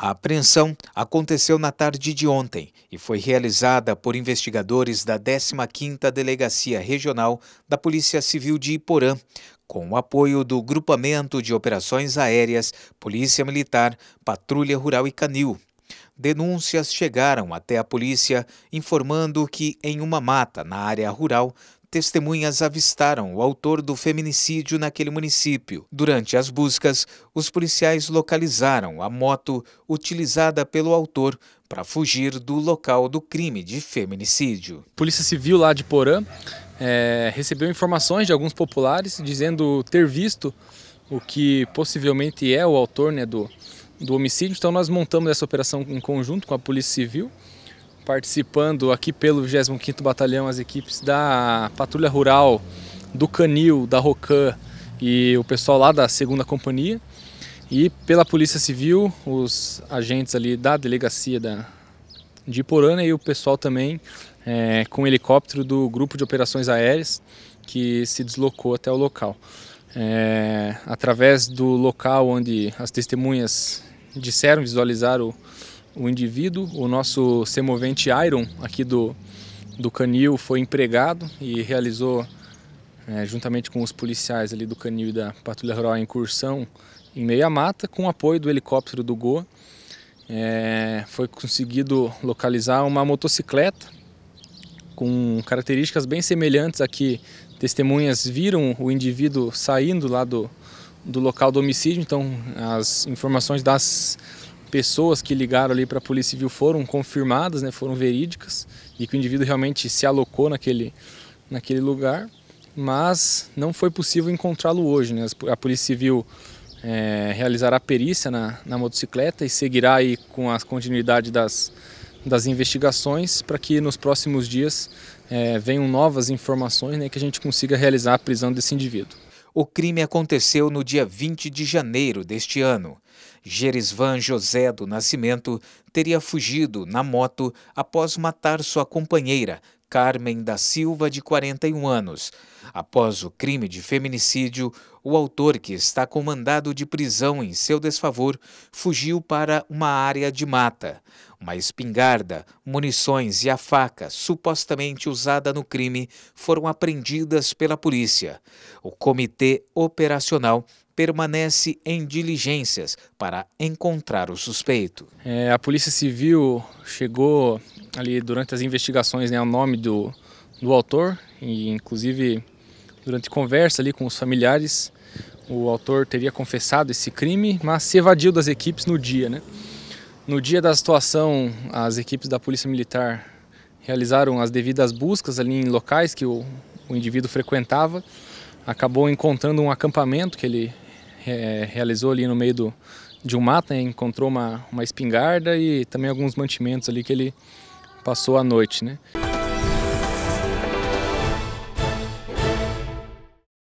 A apreensão aconteceu na tarde de ontem e foi realizada por investigadores da 15ª Delegacia Regional da Polícia Civil de Iporã, com o apoio do Grupamento de Operações Aéreas, Polícia Militar, Patrulha Rural e Canil. Denúncias chegaram até a polícia informando que em uma mata na área rural testemunhas avistaram o autor do feminicídio naquele município. Durante as buscas, os policiais localizaram a moto utilizada pelo autor para fugir do local do crime de feminicídio. Polícia Civil lá de Porã é, recebeu informações de alguns populares dizendo ter visto o que possivelmente é o autor né, do, do homicídio. Então nós montamos essa operação em conjunto com a Polícia Civil participando aqui pelo 25º Batalhão as equipes da Patrulha Rural, do Canil, da Rocan e o pessoal lá da segunda companhia e pela Polícia Civil, os agentes ali da delegacia da, de Iporana e o pessoal também é, com helicóptero do Grupo de Operações Aéreas que se deslocou até o local. É, através do local onde as testemunhas disseram, visualizaram o indivíduo. O nosso semovente Iron aqui do, do canil foi empregado e realizou, é, juntamente com os policiais ali do canil e da Patrulha Rural, a incursão em meia mata, com apoio do helicóptero do Goa. É, foi conseguido localizar uma motocicleta com características bem semelhantes a que testemunhas viram o indivíduo saindo lá do, do local do homicídio, então as informações das pessoas que ligaram ali para a Polícia Civil foram confirmadas, né, foram verídicas, e que o indivíduo realmente se alocou naquele, naquele lugar, mas não foi possível encontrá-lo hoje. Né? A Polícia Civil é, realizará a perícia na, na motocicleta e seguirá aí com a continuidade das, das investigações para que nos próximos dias é, venham novas informações né, que a gente consiga realizar a prisão desse indivíduo. O crime aconteceu no dia 20 de janeiro deste ano. Gerisvan José do Nascimento teria fugido na moto após matar sua companheira, Carmen da Silva, de 41 anos. Após o crime de feminicídio, o autor, que está com mandado de prisão em seu desfavor, fugiu para uma área de mata. Uma espingarda, munições e a faca supostamente usada no crime foram apreendidas pela polícia. O comitê operacional permanece em diligências para encontrar o suspeito. É, a Polícia Civil chegou ali durante as investigações né, o nome do, do autor e inclusive durante conversa ali com os familiares o autor teria confessado esse crime, mas se evadiu das equipes no dia, né? No dia da situação, as equipes da Polícia Militar realizaram as devidas buscas ali em locais que o, o indivíduo frequentava, acabou encontrando um acampamento que ele é, realizou ali no meio do, de um mato, né? encontrou uma, uma espingarda e também alguns mantimentos ali que ele passou a noite, né?